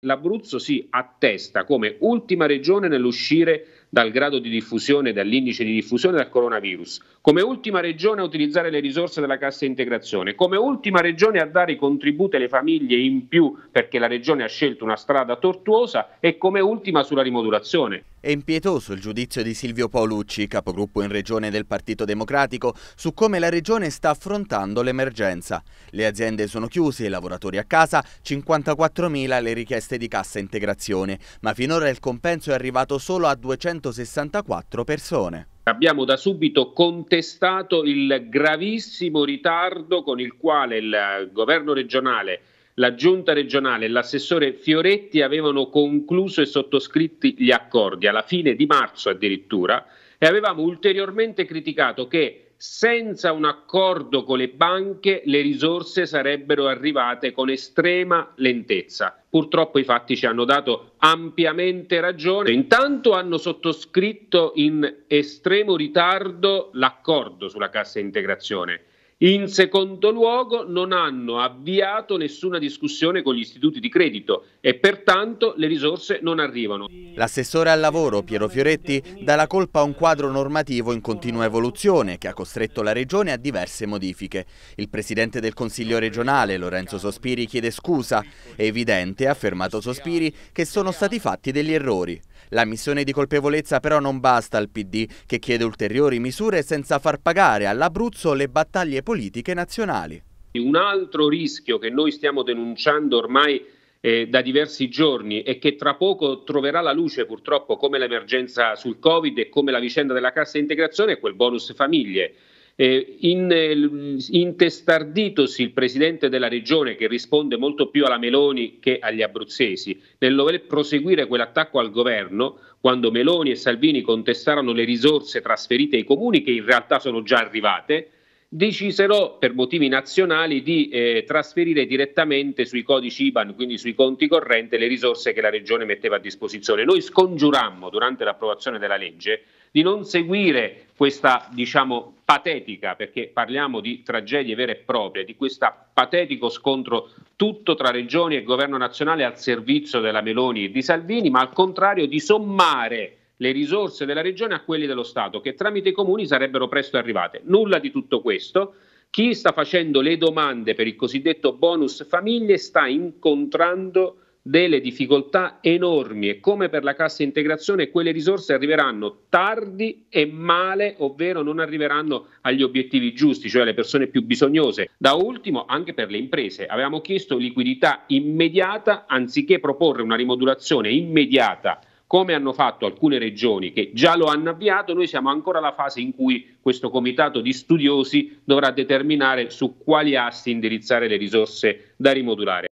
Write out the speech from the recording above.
l'Abruzzo si attesta come ultima regione nell'uscire dal grado di diffusione, dall'indice di diffusione del coronavirus, come ultima regione a utilizzare le risorse della cassa integrazione, come ultima regione a dare i contributi alle famiglie in più perché la regione ha scelto una strada tortuosa e come ultima sulla rimodulazione. È impietoso il giudizio di Silvio Paolucci, capogruppo in regione del Partito Democratico, su come la regione sta affrontando l'emergenza. Le aziende sono chiuse, i lavoratori a casa, 54.000 le richieste di cassa integrazione, ma finora il compenso è arrivato solo a 264 persone. Abbiamo da subito contestato il gravissimo ritardo con il quale il governo regionale la giunta regionale e l'assessore Fioretti avevano concluso e sottoscritti gli accordi alla fine di marzo addirittura e avevamo ulteriormente criticato che senza un accordo con le banche le risorse sarebbero arrivate con estrema lentezza. Purtroppo i fatti ci hanno dato ampiamente ragione. Intanto hanno sottoscritto in estremo ritardo l'accordo sulla cassa integrazione in secondo luogo, non hanno avviato nessuna discussione con gli istituti di credito e pertanto le risorse non arrivano. L'assessore al lavoro Piero Fioretti dà la colpa a un quadro normativo in continua evoluzione che ha costretto la Regione a diverse modifiche. Il Presidente del Consiglio regionale Lorenzo Sospiri chiede scusa. È evidente, ha affermato Sospiri, che sono stati fatti degli errori. La missione di colpevolezza però non basta al PD che chiede ulteriori misure senza far pagare all'Abruzzo le battaglie politiche nazionali. Un altro rischio che noi stiamo denunciando ormai eh, da diversi giorni e che tra poco troverà la luce purtroppo come l'emergenza sul Covid e come la vicenda della cassa integrazione e quel bonus famiglie. Eh, in, eh, intestarditosi il presidente della regione, che risponde molto più alla Meloni che agli abruzzesi, nel dover proseguire quell'attacco al governo, quando Meloni e Salvini contestarono le risorse trasferite ai comuni, che in realtà sono già arrivate, decisero per motivi nazionali di eh, trasferire direttamente sui codici IBAN, quindi sui conti correnti, le risorse che la Regione metteva a disposizione. Noi scongiurammo durante l'approvazione della legge di non seguire questa, diciamo, patetica, perché parliamo di tragedie vere e proprie, di questo patetico scontro tutto tra regioni e governo nazionale al servizio della Meloni e di Salvini, ma al contrario di sommare le risorse della regione a quelle dello Stato, che tramite i comuni sarebbero presto arrivate. Nulla di tutto questo. Chi sta facendo le domande per il cosiddetto bonus famiglie sta incontrando delle difficoltà enormi e come per la cassa integrazione quelle risorse arriveranno tardi e male, ovvero non arriveranno agli obiettivi giusti, cioè alle persone più bisognose. Da ultimo anche per le imprese. Avevamo chiesto liquidità immediata anziché proporre una rimodulazione immediata come hanno fatto alcune regioni che già lo hanno avviato, noi siamo ancora alla fase in cui questo comitato di studiosi dovrà determinare su quali assi indirizzare le risorse da rimodulare.